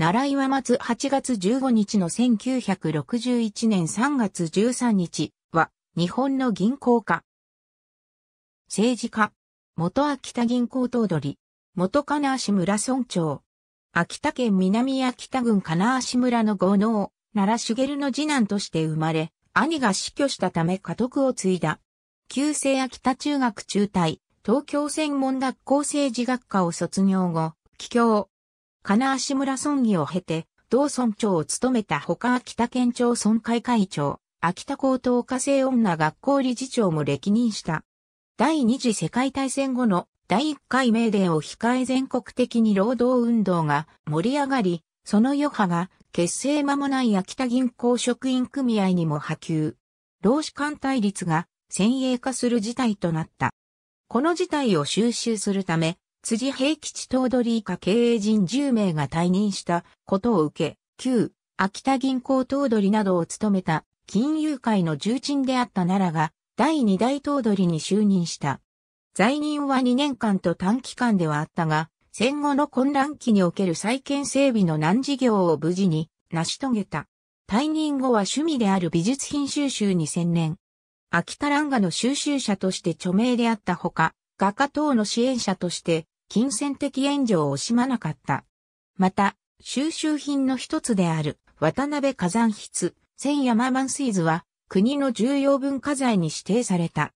習いは松8月15日の1961年3月13日は日本の銀行家。政治家。元秋田銀行頭取。元金足村村長。秋田県南秋田郡金足村の豪農、奈良茂の次男として生まれ、兄が死去したため家督を継いだ。旧制秋田中学中退、東京専門学校政治学科を卒業後、帰郷、金足村村議を経て、同村長を務めたほか秋田県庁村会会長、秋田高等科生女学校理事長も歴任した。第二次世界大戦後の第一回名電を控え全国的に労働運動が盛り上がり、その余波が結成間もない秋田銀行職員組合にも波及。労使間対立が先鋭化する事態となった。この事態を収集するため、辻平吉頭取以下経営陣10名が退任したことを受け、旧秋田銀行頭取などを務めた金融界の重鎮であった奈良が第2代頭取に就任した。在任は2年間と短期間ではあったが、戦後の混乱期における再建整備の難事業を無事に成し遂げた。退任後は趣味である美術品収集に専念。秋田蘭画の収集者として著名であったほか、画家等の支援者として金銭的援助を惜しまなかった。また、収集品の一つである渡辺火山筆、千山万水図は国の重要文化財に指定された。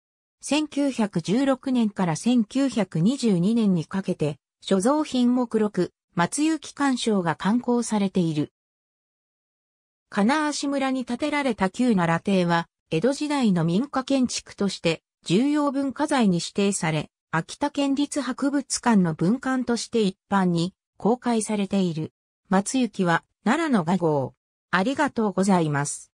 1916年から1922年にかけて、所蔵品目録、松雪鑑賞が刊行されている。金足村に建てられた旧奈良邸は、江戸時代の民家建築として重要文化財に指定され、秋田県立博物館の文館として一般に公開されている。松雪は、奈良の画号。ありがとうございます。